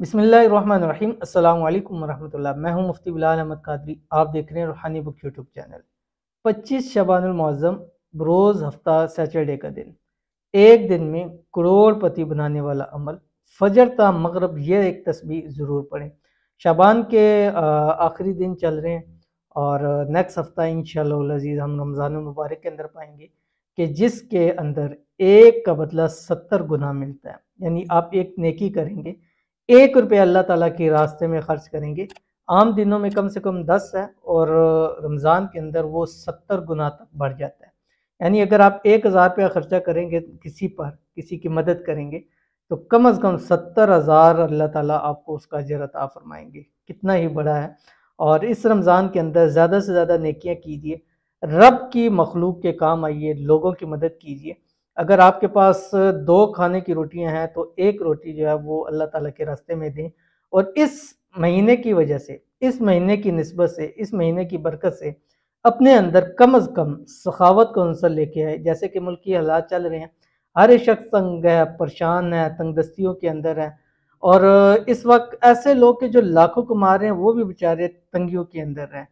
बसमीम अल्लाम वरहमल्ला मैं हूं मुफ्ती बिलाल अहमद कादरी आप देख रहे हैं रूहानी बुक यूट्यूब चैनल 25 शबानमौज़म रोज़ हफ्ता सैटरडे का दिन एक दिन में करोड़पति बनाने वाला अमल फजर ता मगरब यह एक तस्वीर ज़रूर पढ़ें शबान के आखिरी दिन चल रहे हैं और नेक्स्ट हफ्ता इन शजीज़ हम रमज़ान मुबारक के अंदर पाएंगे कि जिसके अंदर एक का बदला सत्तर गुना मिलता है यानी आप एक नेकी करेंगे एक रुपये अल्लाह ताला के रास्ते में ख़र्च करेंगे आम दिनों में कम से कम दस है और रमज़ान के अंदर वो सत्तर गुना तक बढ़ जाता है यानी अगर आप एक हज़ार रुपया ख़र्चा करेंगे किसी पर किसी की मदद करेंगे तो कम अज़ कम सत्तर हज़ार अल्लाह ताला आपको उसका जरता फरमाएंगे कितना ही बड़ा है और इस रमज़ान के अंदर ज़्यादा से ज़्यादा नकियाँ कीजिए रब की मखलूक के काम आइए लोगों की मदद कीजिए अगर आपके पास दो खाने की रोटियां हैं तो एक रोटी जो है वो अल्लाह ताला के रास्ते में दें और इस महीने की वजह से इस महीने की नस्बत से इस महीने की बरकत से अपने अंदर कम अज़ कम सखावत का अंसर लेके आए जैसे कि मुल्क हालात चल रहे हैं हर एक शख्स तंग है परेशान है तंगदस्तियों के अंदर है और इस वक्त ऐसे लोग के जो लाखों कमा रहे हैं वो भी बेचारे तंगियों के अंदर हैं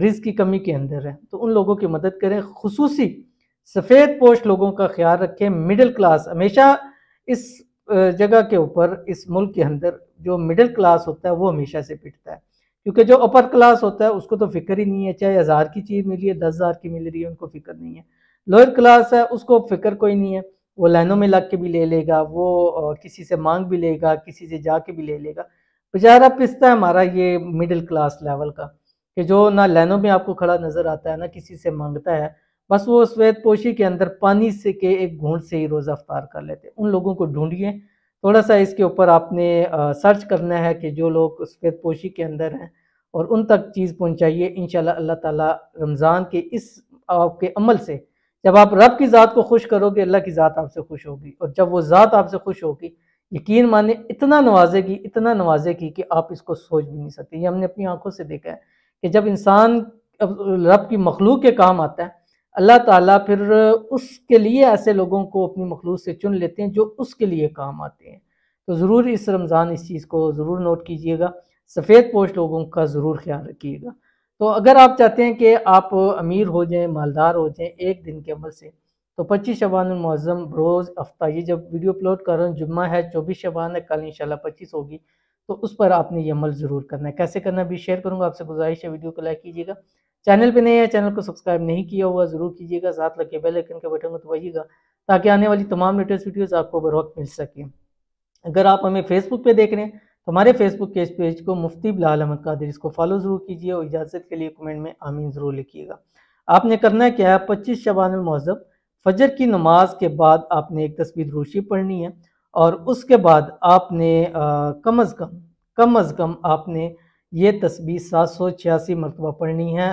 रिज की कमी के अंदर है तो उन लोगों की मदद करें खसूसी सफ़ेद पोश लोगों का ख्याल रखें मिडिल क्लास हमेशा इस जगह के ऊपर इस मुल्क के अंदर जो मिडिल क्लास होता है वो हमेशा से पिटता है क्योंकि जो अपर क्लास होता है उसको तो फिक्र ही नहीं है चाहे हज़ार की चीज़ मिली है दस हज़ार की मिल रही है उनको फिक्र नहीं है लोअर क्लास है उसको फिक्र कोई नहीं है वो लाइनों में लग के भी ले लेगा वो किसी से मांग भी लेगा किसी से जा भी ले लेगा बेचारा पिस्ता है हमारा ये मिडिल क्लास लेवल का कि जो ना लाइनों में आपको खड़ा नज़र आता है ना किसी से मांगता है बस वो श्वेत पोशी के अंदर पानी से के एक घूंट से ही रोज़ अफ्तार कर लेते उन लोगों को ढूंढिए थोड़ा सा इसके ऊपर आपने सर्च करना है कि जो लोग श्वेत पोशी के अंदर हैं और उन तक चीज़ पहुँचाइए इन अल्लाह ताला रमज़ान के इस आपके अमल से जब आप रब की ज़ात को खुश करोगे अल्लाह की ज़ात आपसे खुश होगी और जब वो ज़ात आपसे खुश होगी यकीन माने इतना नवाजेगी इतना नवाजेगी कि आप इसको सोच भी नहीं सकते ये हमने अपनी आंखों से देखा है कि जब इंसान रब की मखलूक के काम आता है अल्लाह ताला फिर उसके लिए ऐसे लोगों को अपनी मखलूक से चुन लेते हैं जो उसके लिए काम आते हैं तो ज़रूर इस रमज़ान इस चीज़ को ज़रूर नोट कीजिएगा सफ़ेद पोश लोगों का ज़रूर ख्याल रखिएगा तो अगर आप चाहते हैं कि आप अमीर हो जाएं मालदार हो जाएं एक दिन के अमल से तो पच्चीस शबान रोज़ हफ्ता ये जब वीडियो अपलोड कर रहा हूँ जुम्मा है चौबीस शबान है कल इंशाल्लाह पच्चीस होगी तो उस पर आपने ये अमल ज़रूर करना है कैसे करना भी शेयर करूँगा आपसे गुजारिश है वीडियो को लाइक कीजिएगा चैनल पे नए हैं चैनल को सब्सक्राइब नहीं किया हुआ ज़रूर कीजिएगा साथ लगे बेल आइकन का बटन को दबाइएगा ताकि आने वाली तमाम लेटेस्ट वीडियोस आपको बर वक्त मिल सकें अगर आप हमें फेसबुक पे देख रहे हैं तो हमारे फेसबुक के पेज को मुफ्ती बिलाल अहमद कादिर इसको फॉलो ज़रूर कीजिए और इजाज़त के लिए कमेंट में आमीन ज़रूर लिखिएगा आपने करना क्या है पच्चीस शबान मौजब फजर की नमाज के बाद आपने एक तस्वीर रूशी पढ़नी है और उसके बाद आपने कम अज़ कम कम अज़ कम आपने ये तस्वीर सात सौ छियासी मरतबा पढ़नी है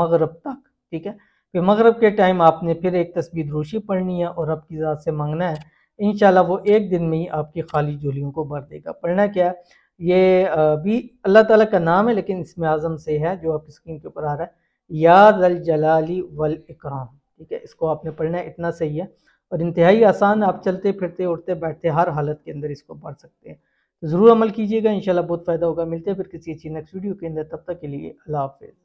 मगरब तक ठीक है फिर मगरब के टाइम आपने फिर एक तस्वीर रोशी पढ़नी है और रब की ज़ात से मांगना है इन वो एक दिन में ही आपकी खाली झोलियों को भर देगा पढ़ना क्या है ये भी अल्लाह ताला का नाम है लेकिन इसमें आज़म से है जो आपकी स्क्रीन के ऊपर आ रहा है याद अल जलाली वल इकराम ठीक है इसको आपने पढ़ना है इतना सही है और इंतहाई आसान आप चलते फिरते उठते बैठते हर हालत के अंदर इसको पढ़ सकते हैं तो ज़रूर अमल कीजिएगा इंशाल्लाह बहुत फ़ायदा होगा मिलते हैं फिर किसी अच्छी नेक्स्ट वीडियो के अंदर तब तक के लिए अल्लाह हाफिज़